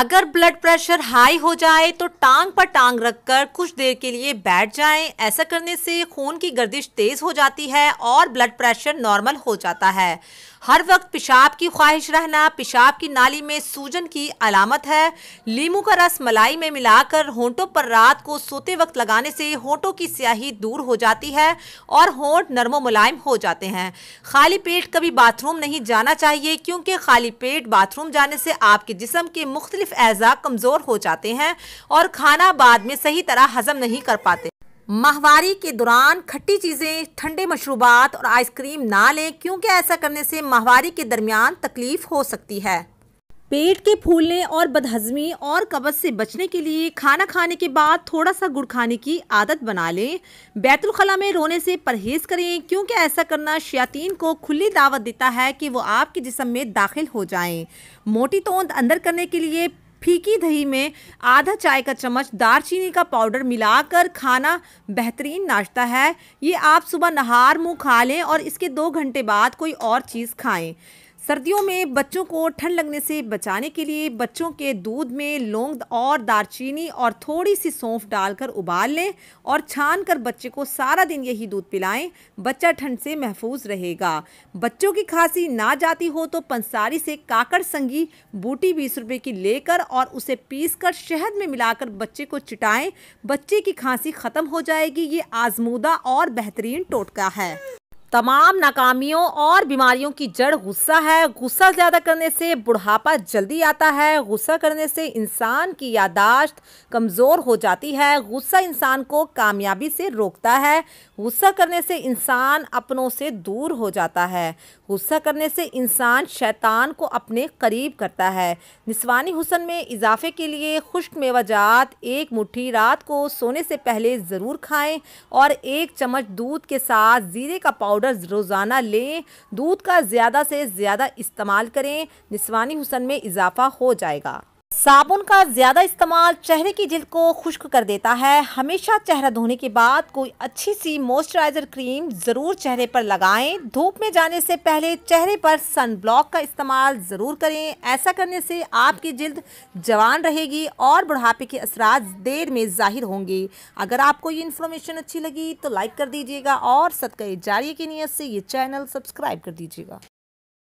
अगर blood pressure high हो जाए तो टांग पर टांग रखकर कुछ देर के लिए बैठ जाएं। ऐसा करने से खून की गर्दिश तेज़ हो जाती है और ब्लड प्रेशर नॉर्मल हो जाता है हर वक्त पेशाब की ख्वाहिश रहना पेशाब की नाली में सूजन की अलामत है लीमू का रस मलाई में मिलाकर होंठों पर रात को सोते वक्त लगाने से होंठों की स्याही दूर हो जाती है और होंठ नरमो मुलायम हो जाते हैं खाली पेट कभी बाथरूम नहीं जाना चाहिए क्योंकि खाली पेट बाथरूम जाने से आपके जिसम के मुख्तलिफ अज़ा कमज़ोर हो जाते हैं और खाना बाद में सही तरह हजम नहीं कर पाते माहवारी के दौरान खट्टी चीज़ें ठंडे मशरूबात और आइसक्रीम ना लें क्योंकि ऐसा करने से माहवारी के दरमियान तकलीफ़ हो सकती है पेट के फूलने और बदहजमी और कब्ज से बचने के लिए खाना खाने के बाद थोड़ा सा गुड़ खाने की आदत बना लें बैतुलखला में रोने से परहेज़ करें क्योंकि ऐसा करना शयातीन को खुली दावत देता है कि वो आपके जिसम में दाखिल हो जाएं। मोटी तोंद अंदर करने के लिए फीकी दही में आधा चाय का चम्मच दारचीनी का पाउडर मिलाकर खाना बेहतरीन नाश्ता है ये आप सुबह नहार मुँह खा लें और इसके दो घंटे बाद कोई और चीज़ खाएँ सर्दियों में बच्चों को ठंड लगने से बचाने के लिए बच्चों के दूध में लौंग और दारचीनी और थोड़ी सी सौंफ डालकर उबाल लें और छान कर बच्चे को सारा दिन यही दूध पिलाएं बच्चा ठंड से महफूज रहेगा बच्चों की खांसी ना जाती हो तो पंसारी से काकड़ संगी बूटी बीस रुपए की लेकर और उसे पीस कर शहद में मिलाकर बच्चे को चिटाएँ बच्चे की खांसी ख़त्म हो जाएगी ये आजमूदा और बेहतरीन टोटका है तमाम नाकामियों और बीमारियों की जड़ गुस्सा है गुस्सा ज़्यादा करने से बुढ़ापा जल्दी आता है गुस्सा करने से इंसान की यादाश्त कमज़ोर हो जाती है गुस्सा इंसान को कामयाबी से रोकता है गुस्सा करने से इंसान अपनों से दूर हो जाता है गुस्सा करने से इंसान शैतान को अपने करीब करता है निस्वानी हुसन में इजाफे के लिए खुश्क मेवाजात एक मुठ्ठी रात को सोने से पहले ज़रूर खाएँ और एक चम्मच दूध के साथ ज़ीरे का पाउडर पाउडर रोज़ाना लें दूध का ज़्यादा से ज़्यादा इस्तेमाल करें निस्वानी हुसन में इजाफा हो जाएगा साबुन का ज़्यादा इस्तेमाल चेहरे की जिल्द को खुश्क कर देता है हमेशा चेहरा धोने के बाद कोई अच्छी सी मॉइस्चराइज़र क्रीम ज़रूर चेहरे पर लगाएं धूप में जाने से पहले चेहरे पर सन ब्लॉक का इस्तेमाल ज़रूर करें ऐसा करने से आपकी जिल्द जवान रहेगी और बुढ़ापे के असरा देर में ज़ाहिर होंगे अगर आपको ये इन्फॉर्मेशन अच्छी लगी तो लाइक कर दीजिएगा और सदक जारी की नीयत से ये चैनल सब्सक्राइब कर दीजिएगा